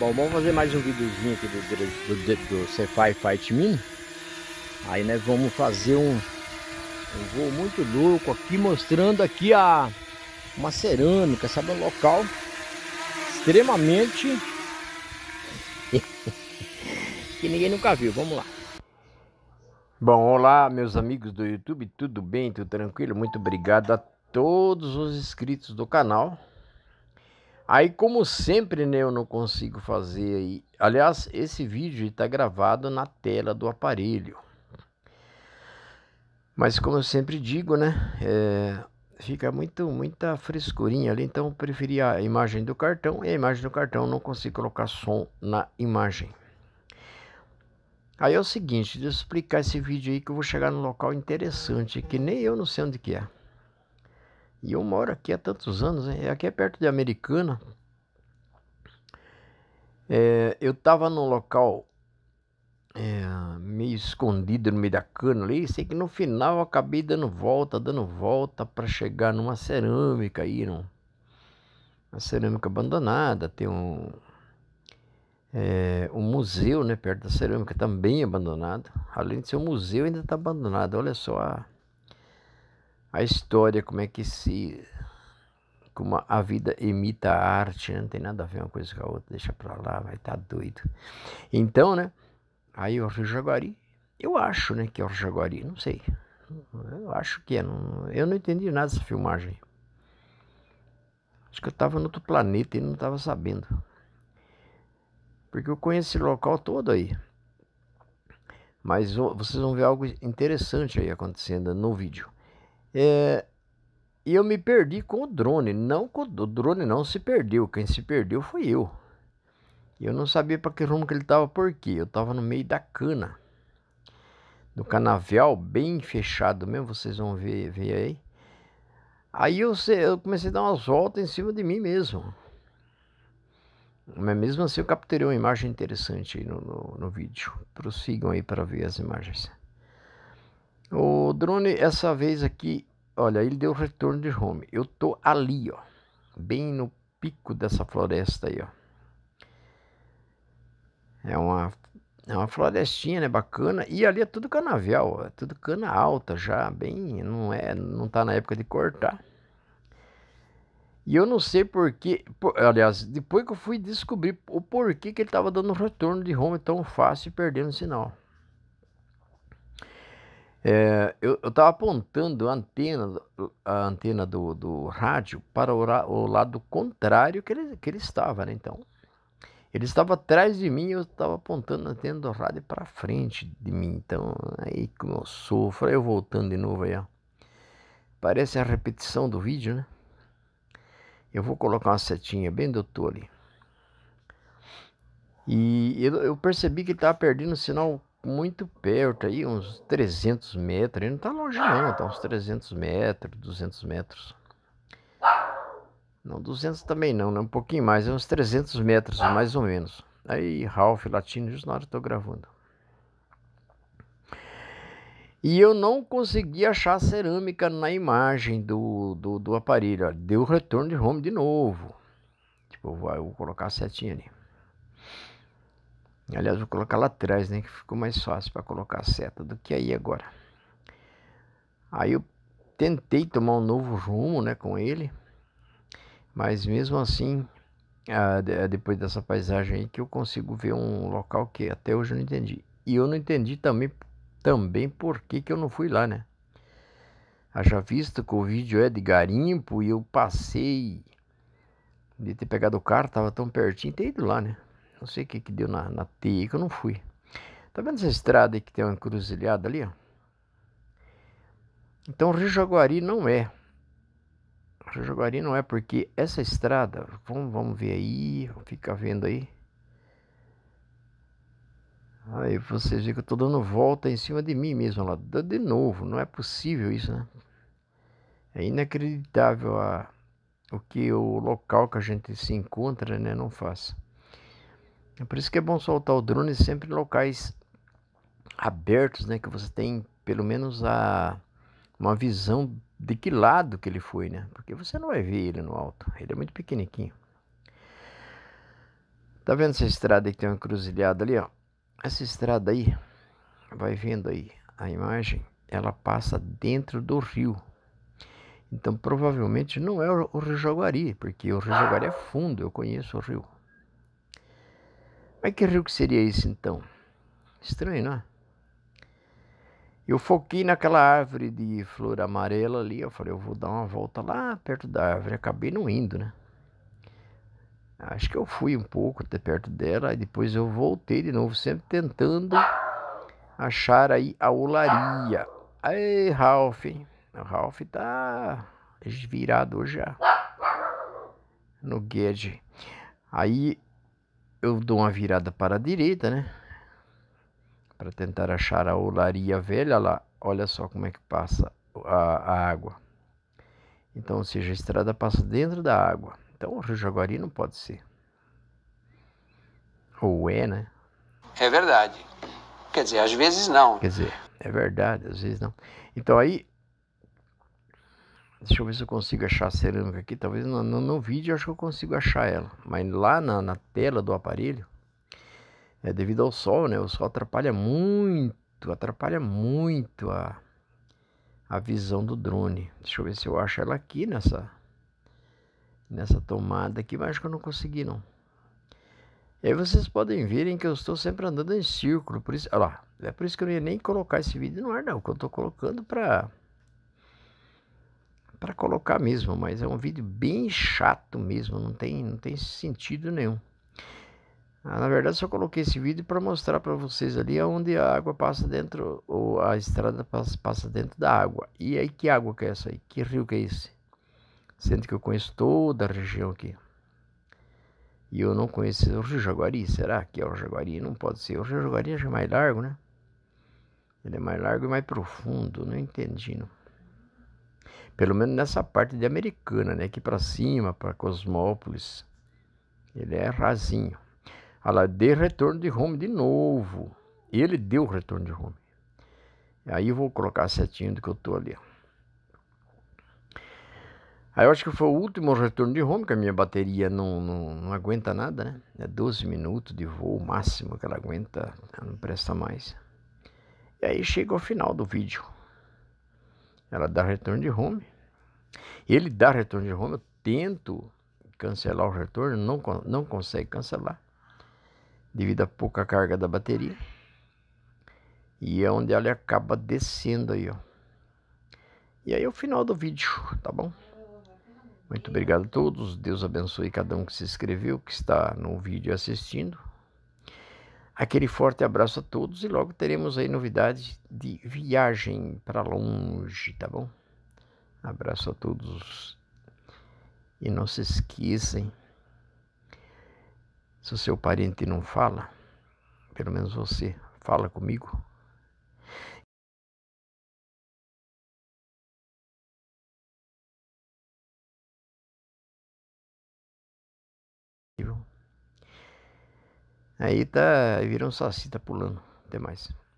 Bom, vamos fazer mais um videozinho aqui do, do, do, do Cefai Fight Mini. Aí nós né, vamos fazer um, um voo muito louco aqui, mostrando aqui a, uma cerâmica, sabe? Um local extremamente... que ninguém nunca viu, vamos lá. Bom, olá meus amigos do YouTube, tudo bem, tudo tranquilo? Muito obrigado a todos os inscritos do canal Aí, como sempre, né, eu não consigo fazer aí. Aliás, esse vídeo está gravado na tela do aparelho. Mas como eu sempre digo, né, é, fica muito, muita frescurinha ali, então eu preferi a imagem do cartão. E a imagem do cartão não consigo colocar som na imagem. Aí é o seguinte, deixa eu explicar esse vídeo aí que eu vou chegar num local interessante, que nem eu não sei onde que é. E eu moro aqui há tantos anos, hein? É aqui é perto de Americana. É, eu tava num local é, meio escondido no meio da cana ali, sei que no final eu acabei dando volta, dando volta para chegar numa cerâmica aí, num, uma cerâmica abandonada, tem um, é, um museu né, perto da cerâmica também abandonado, além de ser um museu ainda está abandonado, olha só a a história, como é que se. Como a vida imita a arte, né? não tem nada a ver uma coisa com a outra, deixa pra lá, vai estar tá doido. Então, né? Aí o Rio Jaguari, eu acho, né, que é o Jaguari, não sei. Eu acho que é, não, eu não entendi nada dessa filmagem. Acho que eu estava no outro planeta e não estava sabendo. Porque eu conheço esse local todo aí. Mas vocês vão ver algo interessante aí acontecendo no vídeo. É, e eu me perdi com o drone, não com o drone não se perdeu, quem se perdeu foi eu. Eu não sabia para que rumo que ele estava porque eu estava no meio da cana, do canavial bem fechado mesmo, vocês vão ver, ver aí. Aí eu, eu comecei a dar umas voltas em cima de mim mesmo. Mas mesmo assim eu capturei uma imagem interessante aí no, no, no vídeo. Prossigam aí para ver as imagens. O drone essa vez aqui Olha, ele deu retorno de home. Eu tô ali, ó, bem no pico dessa floresta aí, ó. É uma é uma florestinha, né, bacana. E ali é tudo canavial, ó, é tudo cana alta já, bem, não é, não tá na época de cortar. E eu não sei porquê, por, aliás, depois que eu fui descobrir o porquê que ele estava dando retorno de home tão fácil e perdendo sinal. É, eu estava apontando a antena, a antena do, do rádio para o, o, lado contrário que ele, que ele estava, né? Então, ele estava atrás de mim, eu estava apontando a antena do rádio para frente de mim. Então, aí como eu sofro, aí eu voltando de novo aí, ó. Parece a repetição do vídeo, né? Eu vou colocar uma setinha bem doutor ali. E eu, eu percebi que ele estava perdendo o sinal muito perto aí, uns 300 metros. Ele não tá longe não, tá uns 300 metros, 200 metros. Não, 200 também não, né? Um pouquinho mais, é uns 300 metros, mais ou menos. Aí, Ralph Latino, just na hora que eu tô gravando. E eu não consegui achar cerâmica na imagem do, do, do aparelho. Deu retorno de home de novo. Tipo, eu vou colocar a setinha ali. Aliás, vou colocar lá atrás, né? Que ficou mais fácil para colocar a seta do que aí agora. Aí eu tentei tomar um novo rumo, né? Com ele. Mas mesmo assim, ah, depois dessa paisagem aí, que eu consigo ver um local que até hoje eu não entendi. E eu não entendi também, também por que, que eu não fui lá, né? Já visto que o vídeo é de garimpo e eu passei de ter pegado o carro, tava tão pertinho, ter ido lá, né? Não sei o que que deu na, na teia que eu não fui. Tá vendo essa estrada aí que tem uma encruzilhada ali, ó? Então, Rio Jaguari não é. Rio Jaguari não é, porque essa estrada, vamos, vamos ver aí, fica vendo aí. Aí vocês veem que eu tô dando volta em cima de mim mesmo, lá. De novo, não é possível isso, né? É inacreditável a, o que o local que a gente se encontra, né, não faz. É por isso que é bom soltar o drone sempre em locais abertos, né, que você tem pelo menos a uma visão de que lado que ele foi, né? Porque você não vai ver ele no alto, ele é muito pequenininho. Tá vendo essa estrada que tem uma encruzilhada ali, ó? Essa estrada aí, vai vendo aí a imagem, ela passa dentro do rio. Então, provavelmente não é o Rio Jaguari, porque o Rio Jaguari é fundo, eu conheço o rio. Mas que rio que seria esse então? Estranho, não é? Eu foquei naquela árvore de flor amarela ali, eu falei, eu vou dar uma volta lá perto da árvore, acabei não indo, né? Acho que eu fui um pouco até perto dela, e depois eu voltei de novo, sempre tentando achar aí a olaria. Aí, Ralph, o Ralph tá virado já no Guedes. Aí eu dou uma virada para a direita, né? Para tentar achar a olaria velha lá. Olha só como é que passa a, a água. Então, ou seja, a estrada passa dentro da água. Então, o Rio Jaguari não pode ser. Ou é, né? É verdade. Quer dizer, às vezes não. Quer dizer, é verdade, às vezes não. Então aí Deixa eu ver se eu consigo achar a cerâmica aqui. Talvez no, no, no vídeo eu acho que eu consigo achar ela. Mas lá na, na tela do aparelho, é devido ao sol, né? O sol atrapalha muito, atrapalha muito a, a visão do drone. Deixa eu ver se eu acho ela aqui nessa, nessa tomada aqui, mas acho que eu não consegui não. E aí vocês podem verem que eu estou sempre andando em círculo, por isso, olha lá, é por isso que eu não ia nem colocar esse vídeo no ar não, que eu estou colocando para para colocar mesmo, mas é um vídeo bem chato mesmo, não tem, não tem sentido nenhum. Ah, na verdade, só coloquei esse vídeo para mostrar para vocês ali onde a água passa dentro, ou a estrada passa, passa dentro da água. E aí, que água que é essa aí? Que rio que é esse? Sendo que eu conheço toda a região aqui. E eu não conheço o Rio Jaguari, será que é o Jaguari? Não pode ser, o Rio Jaguari é mais largo, né? Ele é mais largo e mais profundo, não entendi, não. Pelo menos nessa parte de Americana, né? Aqui para cima, para Cosmópolis. Ele é rasinho. Olha ah lá, dê retorno de home de novo. Ele deu retorno de home. Aí eu vou colocar certinho do que eu tô ali. Aí eu acho que foi o último retorno de home, que a minha bateria não, não, não aguenta nada, né? É 12 minutos de voo máximo que ela aguenta, ela não presta mais. E aí chega ao final do vídeo. Ela dá retorno de home. Ele dá retorno de home, eu tento cancelar o retorno, não, não consegue cancelar, devido a pouca carga da bateria. E é onde ela acaba descendo aí, ó. E aí é o final do vídeo, tá bom? Muito obrigado a todos, Deus abençoe cada um que se inscreveu, que está no vídeo assistindo. Aquele forte abraço a todos e logo teremos aí novidades de viagem para longe, tá bom? Abraço a todos. E não se esqueçam, se o seu parente não fala, pelo menos você fala comigo. you Aí tá, vira um saci, tá pulando. Até mais.